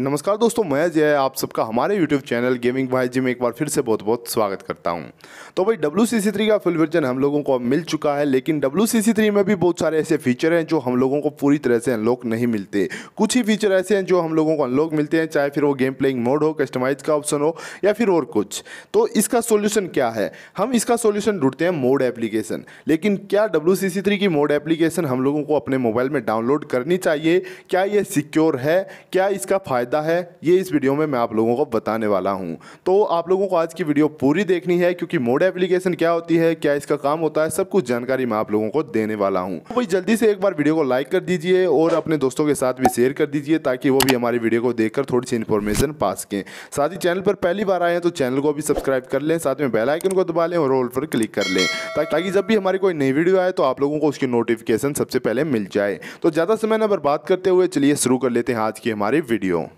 नमस्कार दोस्तों मैं जय आप सबका हमारे YouTube चैनल गेमिंग भाई जी में एक बार फिर से बहुत बहुत स्वागत करता हूं तो भाई डब्ल्यू सी सी थ्री का फुल वर्जन हम लोगों को मिल चुका है लेकिन डब्ल्यू सी सी थ्री में भी बहुत सारे ऐसे फीचर हैं जो हम लोगों को पूरी तरह से अनलॉक नहीं मिलते कुछ ही फीचर ऐसे हैं जो हम लोगों को अनलॉक मिलते हैं चाहे फिर वो गेम प्लेइंग मोड हो कस्टमाइज का ऑप्शन हो या फिर और कुछ तो इसका सोल्यूशन क्या है हम इसका सोल्यूशन ढूंढते हैं मोड एप्लीकेशन लेकिन क्या डब्ल्यू सी सी थ्री की मोड एप्लीकेशन हम लोगों को अपने मोबाइल में डाउनलोड करनी चाहिए क्या ये सिक्योर है क्या इसका फायदा फ़ायदा है ये इस वीडियो में मैं आप लोगों को बताने वाला हूँ तो आप लोगों को आज की वीडियो पूरी देखनी है क्योंकि मोड एप्लीकेशन क्या होती है क्या इसका काम होता है सब कुछ जानकारी मैं आप लोगों को देने वाला हूँ तो भाई जल्दी से एक बार वीडियो को लाइक कर दीजिए और अपने दोस्तों के साथ भी शेयर कर दीजिए ताकि वो भी हमारी वीडियो को देखकर थोड़ी सी इन्फॉर्मेशन पा सकें साथ ही चैनल पर पहली बार आए हैं तो चैनल को भी सब्सक्राइब कर लें साथ में बेलाइकन को दबा लें और ऑल पर क्लिक कर लें ताकि जब भी हमारी कोई नई वीडियो आए तो आप लोगों को उसकी नोटिफिकेशन सबसे पहले मिल जाए तो ज़्यादा समय न बर्बाद करते हुए चलिए शुरू कर लेते हैं आज की हमारी वीडियो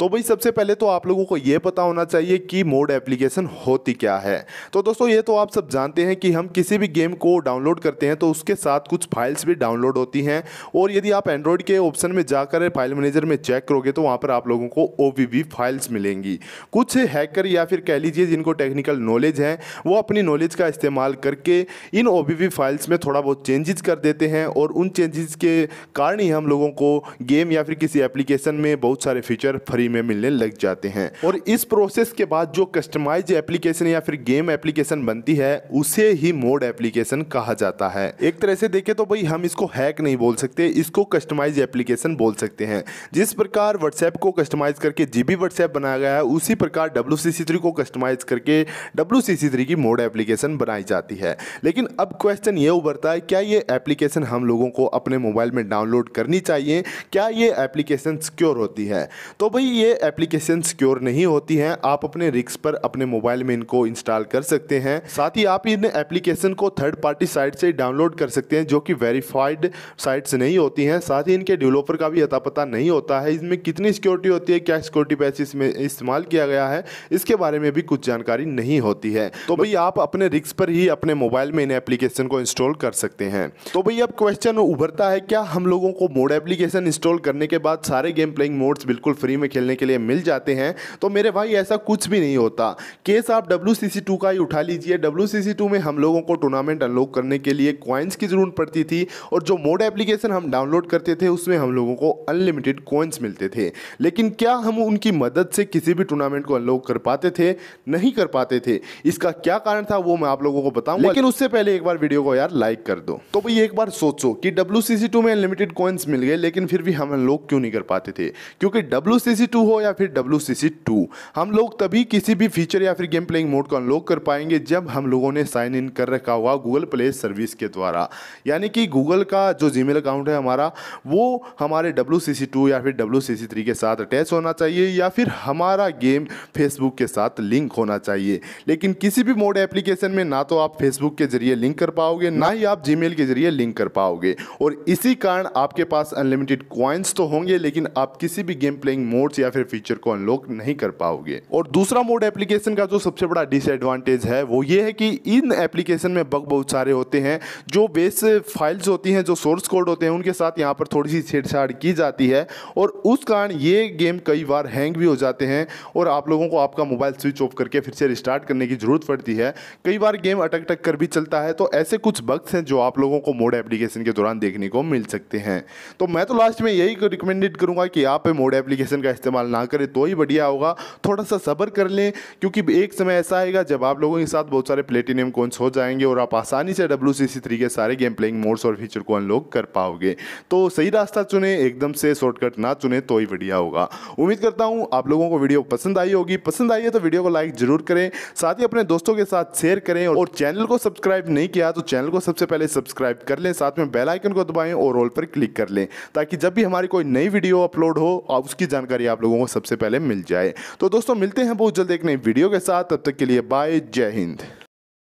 तो भाई सबसे पहले तो आप लोगों को ये पता होना चाहिए कि मोड एप्लीकेशन होती क्या है तो दोस्तों ये तो आप सब जानते हैं कि हम किसी भी गेम को डाउनलोड करते हैं तो उसके साथ कुछ फाइल्स भी डाउनलोड होती हैं और यदि आप एंड्रॉयड के ऑप्शन में जाकर फाइल मैनेजर में चेक करोगे तो वहाँ पर आप लोगों को ओ फाइल्स मिलेंगी कुछ हैकर या फिर कह लीजिए जिनको टेक्निकल नॉलेज है वो अपनी नॉलेज का इस्तेमाल करके इन ओ फाइल्स में थोड़ा बहुत चेंजेस कर देते हैं और उन चेंजेस के कारण ही हम लोगों को गेम या फिर किसी एप्लीकेशन में बहुत सारे फीचर फ्री फ्री में मिलने लग जाते हैं और इस प्रोसेस के बाद जो कस्टमाइज एप्लीकेशन या फिर गेम एप्लीकेशन बनती है उसे ही मोड एप्लीकेशन कहा जाता है एक तरह से देखे तो भाई हम इसको हैक नहीं बोल सकते इसको कस्टमाइज एप्लीकेशन बोल सकते हैं जिस प्रकार व्हाट्सएप को कस्टमाइज करके जीबी व्हाट्सएप बनाया गया है उसी प्रकार डब्ल्यू को कस्टमाइज करके डब्ल्यू की मोड एप्लीकेशन बनाई जाती है लेकिन अब क्वेश्चन ये उभरता है क्या ये एप्लीकेशन हम लोगों को अपने मोबाइल में डाउनलोड करनी चाहिए क्या ये एप्लीकेशन सिक्योर होती है तो भाई ये एप्लीकेशन सिक्योर नहीं होती हैं आप अपने रिक्स पर अपने मोबाइल में इनको इंस्टॉल कर सकते हैं साथ ही आप इन एप्लीकेशन को थर्ड पार्टी साइट से डाउनलोड कर सकते हैं जो कि वेरीफाइड साइट्स नहीं होती हैं साथ ही इनके डेवलपर का भी अता पता नहीं होता है इसमें कितनी सिक्योरिटी होती है क्या सिक्योरिटी पैसे इसमें इस्तेमाल किया गया है इसके बारे में भी कुछ जानकारी नहीं होती है तो भाई आप अपने रिक्स पर ही अपने मोबाइल में इन एप्लीकेशन को इंस्टॉल कर सकते हैं तो भाई अब क्वेश्चन उभरता है क्या हम लोगों को मोड एप्लीकेशन इंस्टॉल करने के बाद सारे गेम प्लेइंग मोड्स बिल्कुल फ्री में खेलने खेलने के लिए मिल जाते हैं तो मेरे भाई ऐसा कुछ भी नहीं होता केस आप डब्ल्यू का ही उठा लीजिए डब्ल्यू में हम लोगों को टूर्नामेंट अनलॉक करने के लिए क्वाइंस की ज़रूरत पड़ती थी और जो मोड एप्लीकेशन हम डाउनलोड करते थे उसमें हम लोगों को अनलिमिटेड कॉइन्स मिलते थे लेकिन क्या हम उनकी मदद से किसी भी टूर्नामेंट को अनलॉक कर पाते थे नहीं कर पाते थे इसका क्या कारण था वो मैं आप लोगों को बताऊंगा लेकिन उससे पहले एक बार वीडियो को यार लाइक कर दो तो भाई एक बार सोचो कि डब्ल्यू में अनलिमिटेड कॉइन्स मिल गए लेकिन फिर भी हम अनलॉक क्यों नहीं कर पाते थे क्योंकि डब्ल्यू टू हो या फिर डब्ल्यू सी सी टू हम लोग तभी किसी भी फीचर या फिर गेम प्लेइंग मोड को अनलॉक कर पाएंगे जब हम लोगों ने साइन इन कर रखा हुआ गूगल प्ले सर्विस के द्वारा यानी कि गूगल का जो जीमेल अकाउंट है हमारा वो हमारे डब्ल्यू सी सी टू या फिर डब्ल्यू सी सी थ्री के साथ अटैच होना चाहिए या फिर हमारा गेम फेसबुक के साथ लिंक होना चाहिए लेकिन किसी भी मोड एप्लीकेशन में ना तो आप फेसबुक के जरिए लिंक कर पाओगे ना ही आप जीमेल के जरिए लिंक कर पाओगे और इसी कारण आपके पास अनलिमिटेड कॉइन्स तो होंगे लेकिन आप किसी भी गेम प्लेइंग मोड्स या या फिर फीचर को अनलॉक नहीं कर पाओगे और दूसरा मोड एप्लीकेशन का जो सबसे बड़ा डिसएडवांटेज है वो ये है कि इन एप्लीकेशन में बग बहुत सारे होते हैं जो बेस फाइल्स होती हैं जो सोर्स कोड होते हैं उनके साथ यहाँ पर थोड़ी सी छेड़छाड़ की जाती है और उस कारण ये गेम कई बार हैंग भी हो जाते हैं और आप लोगों को आपका मोबाइल स्विच ऑफ करके फिर से रिस्टार्ट करने की ज़रूरत पड़ती है कई बार गेम अटक टक कर भी चलता है तो ऐसे कुछ बग्स हैं जो आप लोगों को मोड एप्लीकेशन के दौरान देखने को मिल सकते हैं तो मैं तो लास्ट में यही रिकमेंडेड करूंगा कि आप मोड एप्लीकेशन का इस्तेमाल इस्तेमाल ना करें तो ही बढ़िया होगा थोड़ा सा सब्र कर लें क्योंकि एक समय ऐसा आएगा जब आप लोगों के साथ बहुत सारे प्लेटिनियम कॉइन्स हो जाएंगे और आप आसानी से डब्ल्यू सी सी थ्री के सारे गेम प्लेइंग मोड्स और फीचर को अनलॉक कर पाओगे तो सही रास्ता चुने एकदम से शॉर्टकट ना चुने तो ही बढ़िया होगा उम्मीद करता हूँ आप लोगों को वीडियो पसंद आई होगी पसंद आई है तो वीडियो को लाइक जरूर करें साथ ही अपने दोस्तों के साथ शेयर करें और चैनल को सब्सक्राइब नहीं किया तो चैनल को सबसे पहले सब्सक्राइब कर लें साथ में बेल आइकन को दबाएं और ऑल पर क्लिक कर लें ताकि जब भी हमारी कोई नई वीडियो अपलोड हो उसकी जानकारी आप आप लोगों को सबसे पहले मिल जाए तो दोस्तों मिलते हैं बहुत जल्द एक नई वीडियो के साथ तब तक के लिए बाय जय हिंद